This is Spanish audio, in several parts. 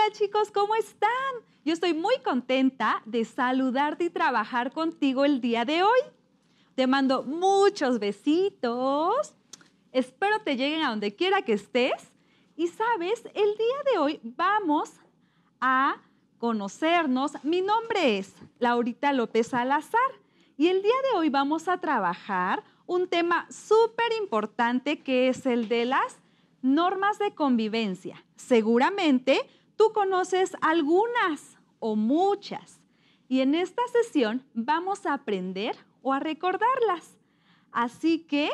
Hola chicos, ¿cómo están? Yo estoy muy contenta de saludarte y trabajar contigo el día de hoy. Te mando muchos besitos. Espero te lleguen a donde quiera que estés. Y sabes, el día de hoy vamos a conocernos. Mi nombre es Laurita López Salazar y el día de hoy vamos a trabajar un tema súper importante que es el de las normas de convivencia. Seguramente Tú conoces algunas o muchas y en esta sesión vamos a aprender o a recordarlas. Así que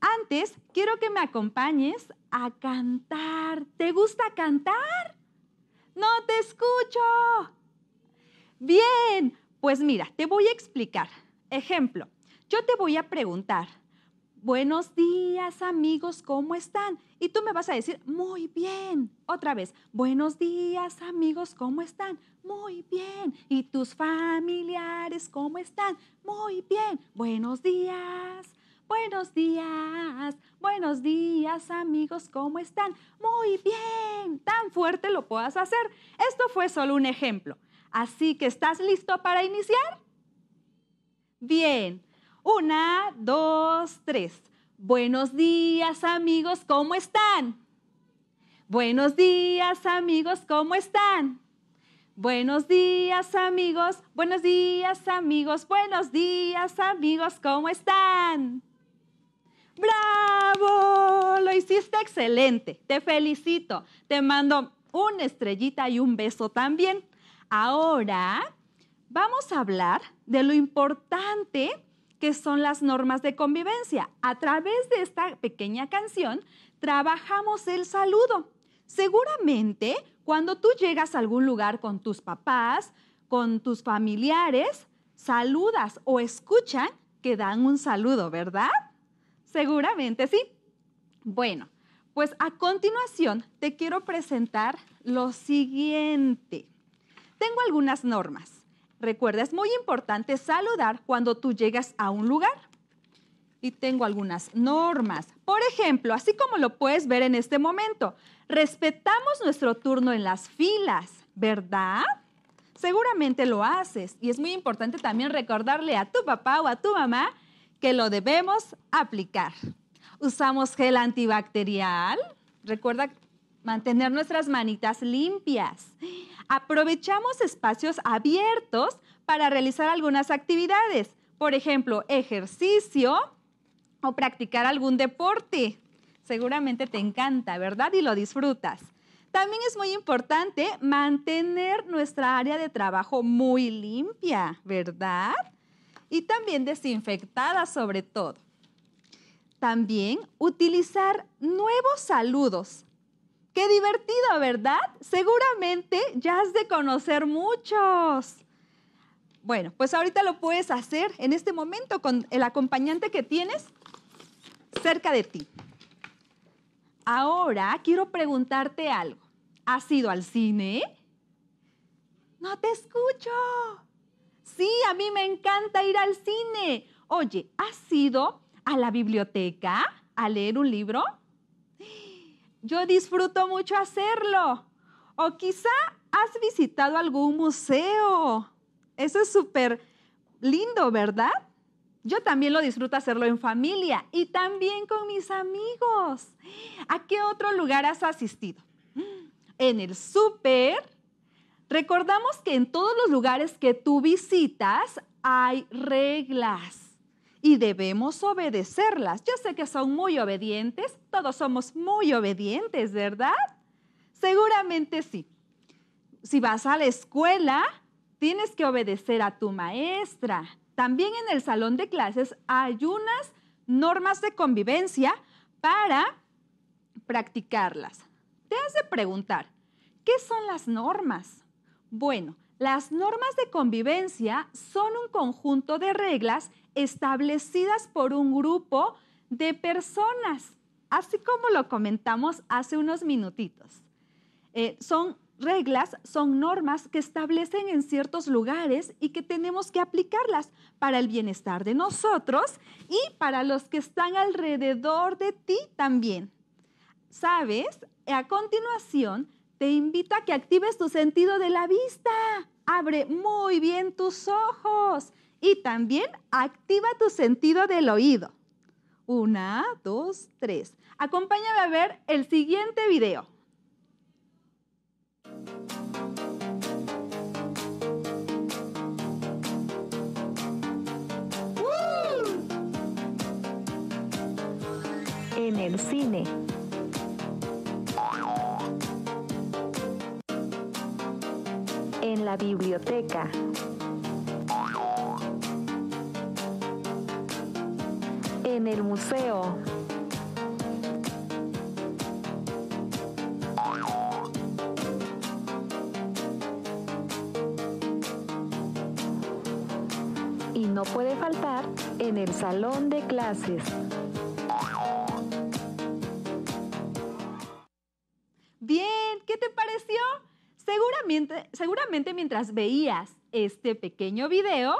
antes quiero que me acompañes a cantar. ¿Te gusta cantar? No te escucho. Bien, pues mira, te voy a explicar. Ejemplo, yo te voy a preguntar, buenos días amigos, ¿cómo están? Y tú me vas a decir, muy bien. Otra vez, buenos días amigos, ¿cómo están? Muy bien. ¿Y tus familiares, cómo están? Muy bien. Buenos días. Buenos días, buenos días amigos, ¿cómo están? Muy bien, tan fuerte lo puedas hacer. Esto fue solo un ejemplo. Así que, ¿estás listo para iniciar? Bien, una, dos, tres. Buenos días amigos, ¿cómo están? Buenos días amigos, ¿cómo están? Buenos días amigos, buenos días amigos, buenos días amigos, ¿cómo están? ¡Bravo! Lo hiciste excelente, te felicito, te mando una estrellita y un beso también. Ahora vamos a hablar de lo importante que son las normas de convivencia. A través de esta pequeña canción trabajamos el saludo. Seguramente cuando tú llegas a algún lugar con tus papás, con tus familiares, saludas o escuchan que dan un saludo, ¿verdad? Seguramente sí. Bueno, pues a continuación te quiero presentar lo siguiente. Tengo algunas normas. Recuerda, es muy importante saludar cuando tú llegas a un lugar. Y tengo algunas normas. Por ejemplo, así como lo puedes ver en este momento, respetamos nuestro turno en las filas, ¿verdad? Seguramente lo haces. Y es muy importante también recordarle a tu papá o a tu mamá que lo debemos aplicar. Usamos gel antibacterial. Recuerda mantener nuestras manitas limpias. Aprovechamos espacios abiertos para realizar algunas actividades, por ejemplo, ejercicio o practicar algún deporte. Seguramente te encanta, ¿verdad? Y lo disfrutas. También es muy importante mantener nuestra área de trabajo muy limpia, ¿verdad? Y también desinfectada sobre todo. También utilizar nuevos saludos Qué divertido, ¿verdad? Seguramente ya has de conocer muchos. Bueno, pues ahorita lo puedes hacer en este momento con el acompañante que tienes cerca de ti. Ahora quiero preguntarte algo. ¿Has ido al cine? No te escucho. Sí, a mí me encanta ir al cine. Oye, ¿has ido a la biblioteca a leer un libro? yo disfruto mucho hacerlo. O quizá has visitado algún museo. Eso es súper lindo, ¿verdad? Yo también lo disfruto hacerlo en familia y también con mis amigos. ¿A qué otro lugar has asistido? En el súper. Recordamos que en todos los lugares que tú visitas hay reglas y debemos obedecerlas. Yo sé que son muy obedientes, todos somos muy obedientes, ¿verdad? Seguramente sí. Si vas a la escuela, tienes que obedecer a tu maestra. También en el salón de clases hay unas normas de convivencia para practicarlas. Te has de preguntar, ¿qué son las normas? Bueno, las normas de convivencia son un conjunto de reglas establecidas por un grupo de personas, así como lo comentamos hace unos minutitos. Eh, son reglas, son normas que establecen en ciertos lugares y que tenemos que aplicarlas para el bienestar de nosotros y para los que están alrededor de ti también. ¿Sabes? A continuación, te invito a que actives tu sentido de la vista abre muy bien tus ojos y también activa tu sentido del oído. Una, dos, tres. Acompáñame a ver el siguiente video. En el cine. en la biblioteca. En el museo. Y no puede faltar en el salón de clases. seguramente, mientras veías este pequeño video,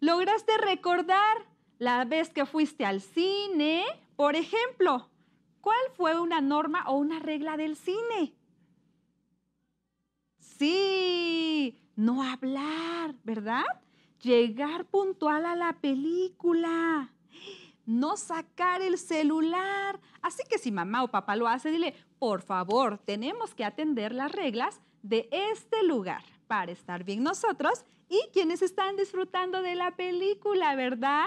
lograste recordar la vez que fuiste al cine, por ejemplo. ¿Cuál fue una norma o una regla del cine? Sí, no hablar, ¿verdad? Llegar puntual a la película. No sacar el celular. Así que si mamá o papá lo hace, dile, por favor, tenemos que atender las reglas de este lugar para estar bien nosotros y quienes están disfrutando de la película, ¿verdad?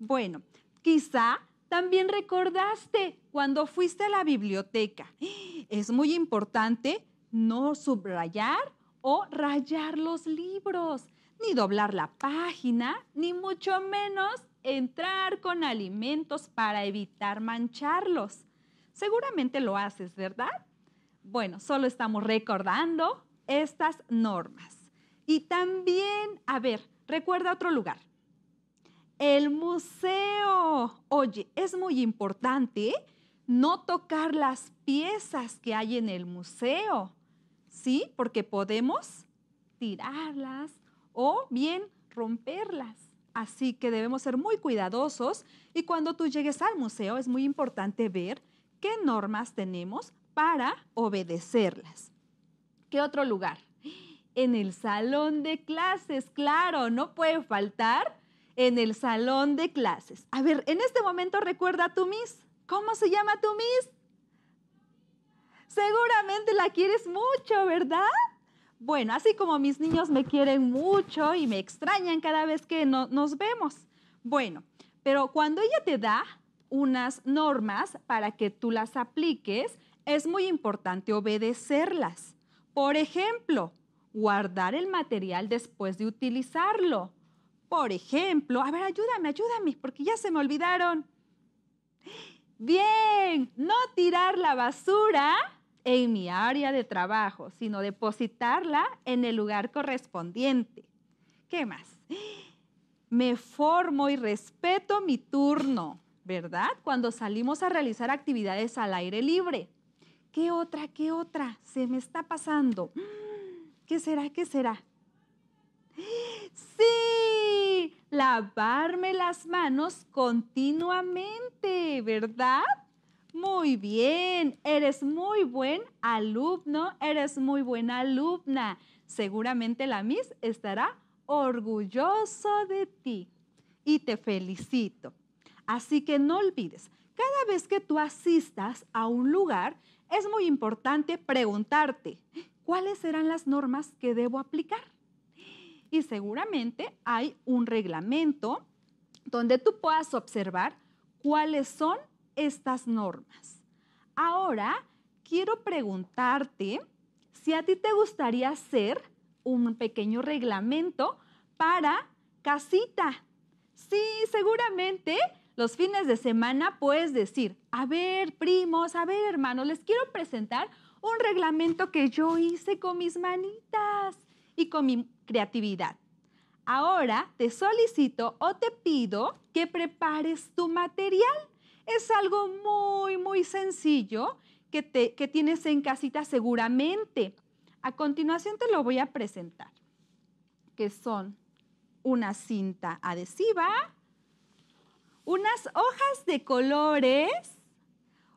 Bueno, quizá también recordaste cuando fuiste a la biblioteca. Es muy importante no subrayar o rayar los libros, ni doblar la página, ni mucho menos entrar con alimentos para evitar mancharlos. Seguramente lo haces, ¿verdad? Bueno, solo estamos recordando estas normas. Y también, a ver, recuerda otro lugar. El museo. Oye, es muy importante no tocar las piezas que hay en el museo, ¿sí? Porque podemos tirarlas o bien romperlas. Así que debemos ser muy cuidadosos y cuando tú llegues al museo es muy importante ver qué normas tenemos para obedecerlas. ¿Qué otro lugar? En el salón de clases, claro, no puede faltar en el salón de clases. A ver, en este momento recuerda a tu Miss. ¿Cómo se llama tu Miss? Seguramente la quieres mucho, ¿verdad? Bueno, así como mis niños me quieren mucho y me extrañan cada vez que no, nos vemos. Bueno, pero cuando ella te da unas normas para que tú las apliques, es muy importante obedecerlas. Por ejemplo, guardar el material después de utilizarlo. Por ejemplo, a ver, ayúdame, ayúdame, porque ya se me olvidaron. Bien, no tirar la basura en mi área de trabajo, sino depositarla en el lugar correspondiente. ¿Qué más? Me formo y respeto mi turno, ¿verdad? Cuando salimos a realizar actividades al aire libre. ¿Qué otra? ¿Qué otra? Se me está pasando. ¿Qué será? ¿Qué será? Sí, lavarme las manos continuamente, ¿verdad? Muy bien, eres muy buen alumno, eres muy buena alumna. Seguramente la Miss estará orgulloso de ti y te felicito. Así que no olvides, cada vez que tú asistas a un lugar, es muy importante preguntarte cuáles serán las normas que debo aplicar. Y seguramente hay un reglamento donde tú puedas observar cuáles son estas normas. Ahora, quiero preguntarte si a ti te gustaría hacer un pequeño reglamento para casita. Sí, seguramente los fines de semana puedes decir, a ver, primos, a ver, hermanos, les quiero presentar un reglamento que yo hice con mis manitas y con mi creatividad. Ahora te solicito o te pido que prepares tu material. Es algo muy, muy sencillo que, que tienes en casita seguramente. A continuación te lo voy a presentar, que son una cinta adhesiva, unas hojas de colores,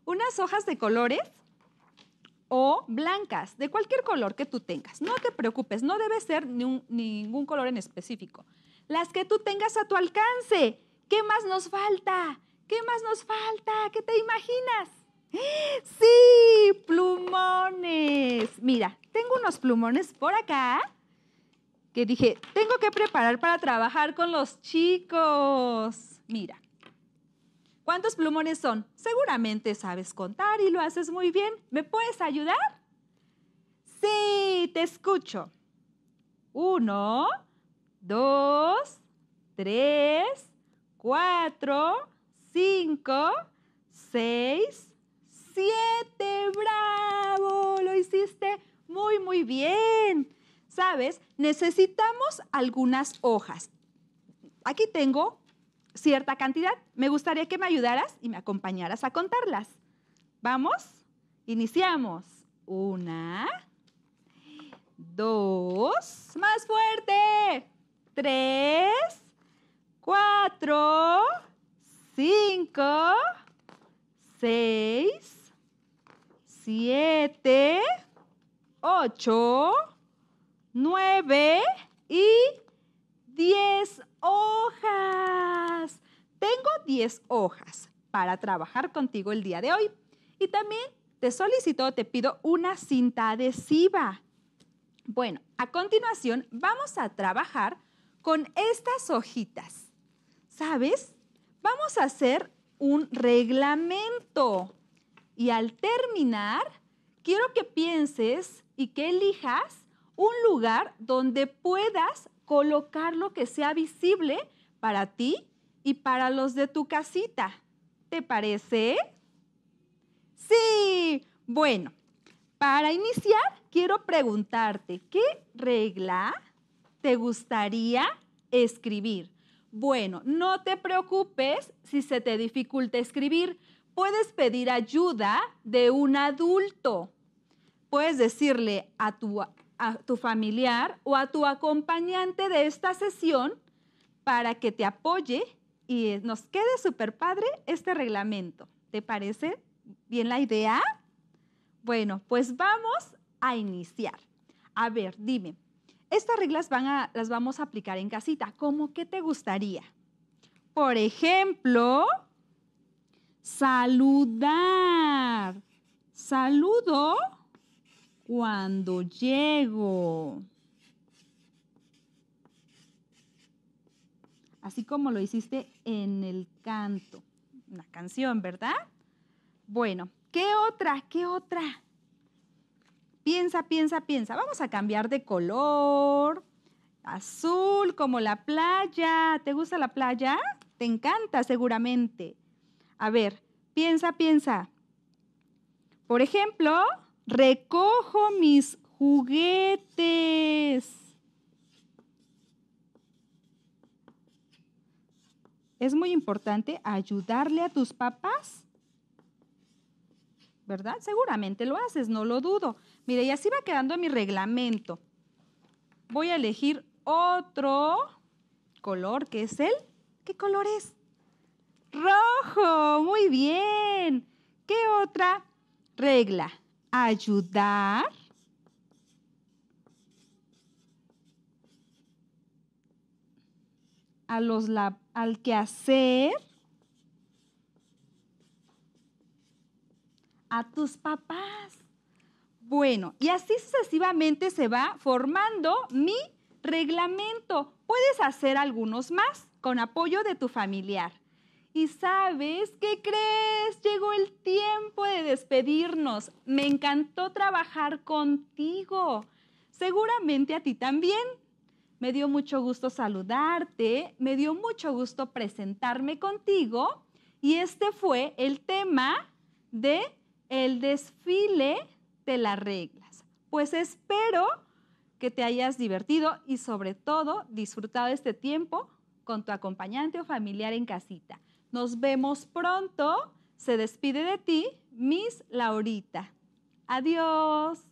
unas hojas de colores o blancas, de cualquier color que tú tengas. No te preocupes, no debe ser ningún color en específico. Las que tú tengas a tu alcance. ¿Qué más nos falta? ¿Qué más nos falta? ¿Qué te imaginas? Sí, plumones. Mira, tengo unos plumones por acá que dije, tengo que preparar para trabajar con los chicos. Mira, ¿Cuántos plumones son? Seguramente sabes contar y lo haces muy bien. ¿Me puedes ayudar? Sí, te escucho. Uno, dos, tres, cuatro, cinco, seis, siete. ¡Bravo! Lo hiciste muy, muy bien. ¿Sabes? Necesitamos algunas hojas. Aquí tengo cierta cantidad. Me gustaría que me ayudaras y me acompañaras a contarlas. ¿Vamos? Iniciamos. Una, dos, más fuerte. Tres, cuatro, cinco, seis, siete, ocho, nueve y 10 hojas. Tengo 10 hojas para trabajar contigo el día de hoy. Y también te solicito, te pido una cinta adhesiva. Bueno, a continuación vamos a trabajar con estas hojitas. ¿Sabes? Vamos a hacer un reglamento. Y al terminar, quiero que pienses y que elijas un lugar donde puedas colocar lo que sea visible para ti y para los de tu casita. ¿Te parece? Sí. Bueno, para iniciar, quiero preguntarte, ¿qué regla te gustaría escribir? Bueno, no te preocupes si se te dificulta escribir. Puedes pedir ayuda de un adulto. Puedes decirle a tu a tu familiar o a tu acompañante de esta sesión para que te apoye y nos quede súper padre este reglamento. ¿Te parece bien la idea? Bueno, pues vamos a iniciar. A ver, dime, estas reglas van a, las vamos a aplicar en casita. ¿Cómo que te gustaría? Por ejemplo, saludar. Saludo cuando llego. Así como lo hiciste en el canto, una canción, ¿verdad? Bueno, ¿qué otra? ¿Qué otra? Piensa, piensa, piensa. Vamos a cambiar de color. Azul como la playa. ¿Te gusta la playa? Te encanta seguramente. A ver, piensa, piensa. Por ejemplo, Recojo mis juguetes. Es muy importante ayudarle a tus papás. ¿Verdad? Seguramente lo haces, no lo dudo. Mire, y así va quedando mi reglamento. Voy a elegir otro color, que es el... ¿Qué color es? Rojo, muy bien. ¿Qué otra regla? ayudar a los al quehacer a tus papás. Bueno, y así sucesivamente se va formando mi reglamento. Puedes hacer algunos más con apoyo de tu familiar. Y sabes, ¿qué crees? Llegó el tiempo de despedirnos. Me encantó trabajar contigo. Seguramente a ti también. Me dio mucho gusto saludarte, me dio mucho gusto presentarme contigo y este fue el tema de el desfile de las reglas. Pues espero que te hayas divertido y sobre todo disfrutado este tiempo con tu acompañante o familiar en casita. Nos vemos pronto. Se despide de ti, Miss Laurita. Adiós.